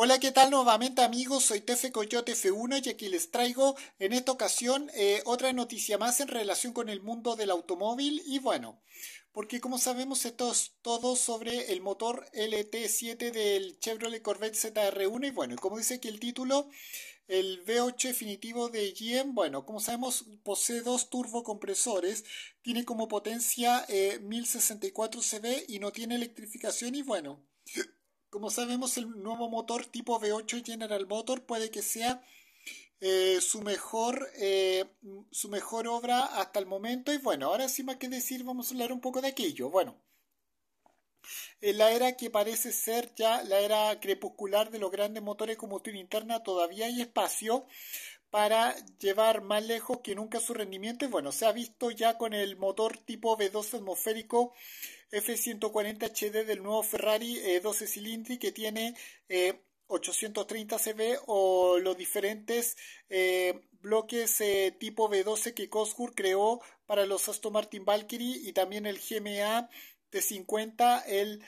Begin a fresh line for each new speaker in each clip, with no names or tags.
Hola, ¿qué tal nuevamente amigos? Soy Tefe Coyote F1 y aquí les traigo en esta ocasión eh, otra noticia más en relación con el mundo del automóvil y bueno, porque como sabemos esto es todo sobre el motor LT7 del Chevrolet Corvette ZR1 y bueno, como dice aquí el título, el V8 definitivo de GM, bueno, como sabemos posee dos turbocompresores, tiene como potencia 1064 eh, CV y no tiene electrificación y bueno como sabemos, el nuevo motor tipo V8 General Motor puede que sea eh, su, mejor, eh, su mejor obra hasta el momento. Y bueno, ahora sí más que decir, vamos a hablar un poco de aquello. Bueno, en eh, la era que parece ser ya la era crepuscular de los grandes motores como combustión interna, todavía hay espacio para llevar más lejos que nunca su rendimiento. Y bueno, se ha visto ya con el motor tipo v 2 atmosférico F140 HD del nuevo Ferrari 12 eh, cilindri que tiene 830 eh, CV o los diferentes eh, bloques tipo B12 que Cosworth creó para los Aston Martin Valkyrie y también el GMA T50, el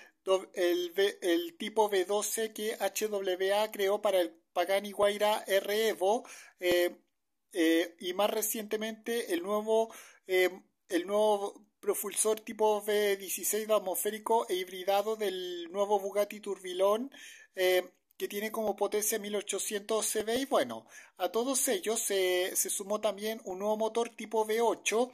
el, tipo B12 que HWA creó para el Pagani Huayra R Evo y más recientemente el nuevo, el nuevo propulsor tipo V16 atmosférico e hibridado del nuevo Bugatti Turbilón eh, que tiene como potencia 1800 CV y bueno, a todos ellos se sumó también un nuevo motor tipo V8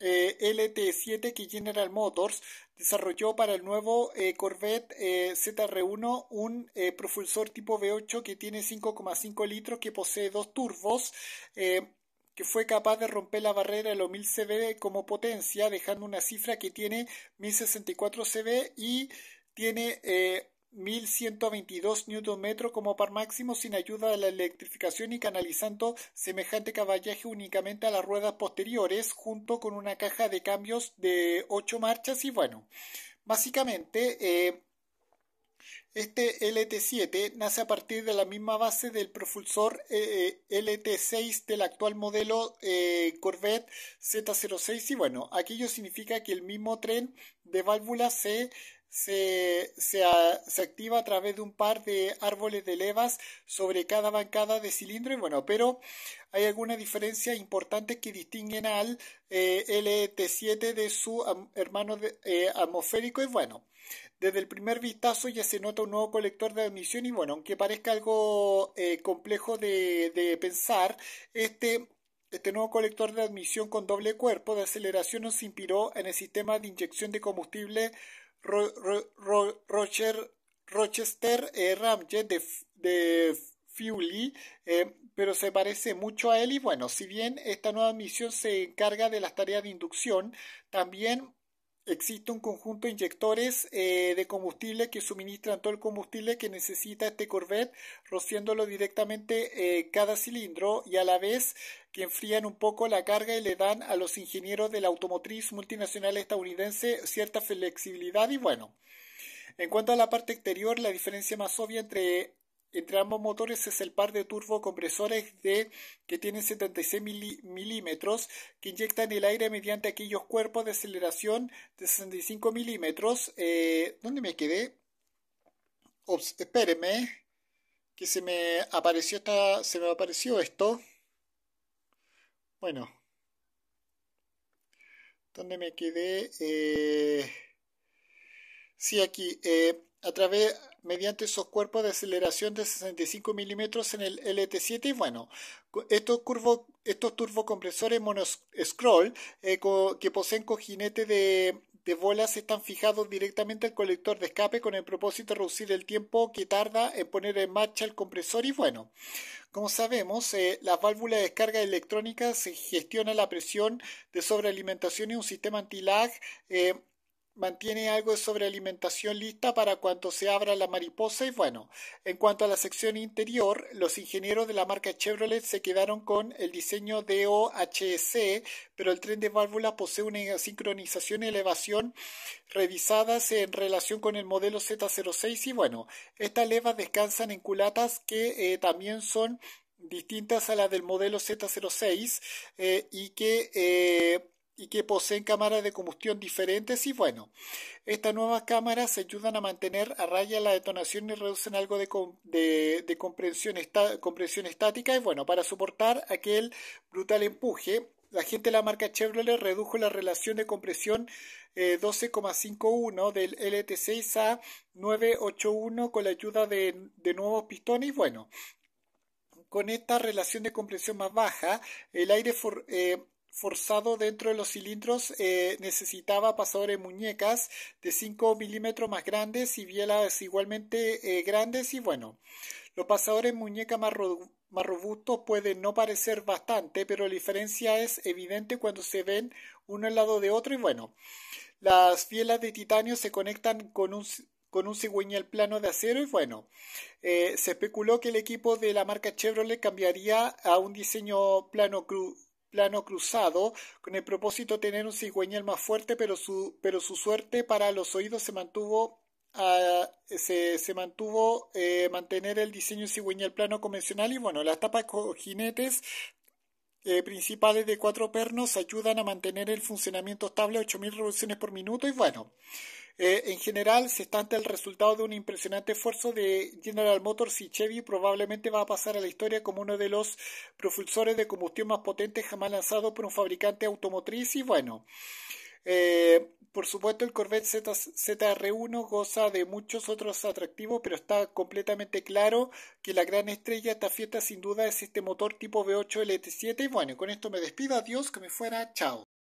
eh, LT7 que General Motors desarrolló para el nuevo eh, Corvette ZR1 un propulsor tipo V8 que tiene 5,5 litros que posee dos turbos que fue capaz de romper la barrera de los 1000 CB como potencia, dejando una cifra que tiene 1064 CB y tiene eh, 1122 Nm como par máximo sin ayuda de la electrificación y canalizando semejante caballaje únicamente a las ruedas posteriores junto con una caja de cambios de 8 marchas y bueno, básicamente eh, este LT7 nace a partir de la misma base del propulsor eh, eh, LT6 del actual modelo eh, Corvette Z06 y bueno, aquello significa que el mismo tren de válvulas se se, activa a través de un par de árboles de levas sobre cada bancada de cilindro. Y bueno, pero hay algunas diferencias importantes que distinguen al eh, LT7 de su hermano eh, atmosférico. Y bueno, desde el primer vistazo ya se nota un nuevo colector de admisión. Y bueno, aunque parezca algo eh, complejo de, pensar, este este nuevo colector de admisión con doble cuerpo de aceleración nos inspiró en el sistema de inyección de combustible Rochester eh, Ramjet de, de eh, pero se parece mucho a él y bueno, si bien esta nueva misión se encarga de las tareas de inducción, también Existe un conjunto de inyectores eh, de combustible que suministran todo el combustible que necesita este Corvette, rociándolo directamente eh, cada cilindro y a la vez que enfrían un poco la carga y le dan a los ingenieros de la automotriz multinacional estadounidense cierta flexibilidad y bueno. En cuanto a la parte exterior, la diferencia más obvia entre entre ambos motores es el par de turbocompresores de, que tienen 76 milímetros que inyectan el aire mediante aquellos cuerpos de aceleración de 65 milímetros. Eh, ¿Dónde me quedé? Espérenme, que se me apareció esta, se me apareció esto. Bueno, ¿dónde me quedé? Eh, Sí, aquí, eh, a través, mediante esos cuerpos de aceleración de 65 milímetros en el LT7 y bueno, estos, estos turbocompresores monoscroll eh, que poseen cojinete de, bolas están fijados directamente al colector de escape con el propósito de reducir el tiempo que tarda en poner en marcha el compresor y bueno, como sabemos, eh, las válvulas de descarga electrónica se gestiona la presión de sobrealimentación y un sistema anti-lag eh, mantiene algo de sobrealimentación lista para cuando se abra la mariposa y bueno, en cuanto a la sección interior, los ingenieros de la marca Chevrolet se quedaron con el diseño DOHC, pero el tren de válvulas posee una sincronización y elevación revisadas en relación con el modelo Z06 y bueno, estas levas descansan en culatas que eh, también son distintas a las del modelo Z06 eh, y que eh, y que poseen cámaras de combustión diferentes y bueno, estas nuevas cámaras ayudan a mantener a raya la detonación y reducen algo de, compresión estática y bueno, para soportar aquel brutal empuje la gente de la marca Chevrolet redujo la relación de compresión 12,51 eh, del LT6 a 981 con la ayuda de, nuevos pistones. Y Bueno, con esta relación de compresión más baja, el aire eh, forzado dentro de los cilindros eh, necesitaba pasadores muñecas de 5 milímetros más grandes y bielas igualmente eh, grandes y bueno, los pasadores muñeca más, más robustos pueden no parecer bastante, pero la diferencia es evidente cuando se ven uno al lado de otro y bueno, las bielas de titanio se conectan con un con un cigüeñal plano de acero y bueno, eh, se especuló que el equipo de la marca Chevrolet cambiaría a un diseño plano cru plano cruzado, con el propósito de tener un cigüeñal más fuerte, pero su, pero su suerte para los oídos se mantuvo a, ah, se, se, mantuvo eh, mantener el diseño cigüeñal plano convencional y bueno, las tapas con jinetes eh, principales de cuatro pernos ayudan a mantener el funcionamiento estable a 8.000 revoluciones por minuto y bueno, eh, en general se está ante el resultado de un impresionante esfuerzo de General Motors y Chevy probablemente va a pasar a la historia como uno de los propulsores de combustión más potentes jamás lanzado por un fabricante automotriz y bueno. Eh, por supuesto, el Corvette ZR1 goza de muchos otros atractivos, pero está completamente claro que la gran estrella de esta fiesta sin duda es este motor tipo V8 LT7. Y bueno, con esto me despido, adiós, que me fuera, chao.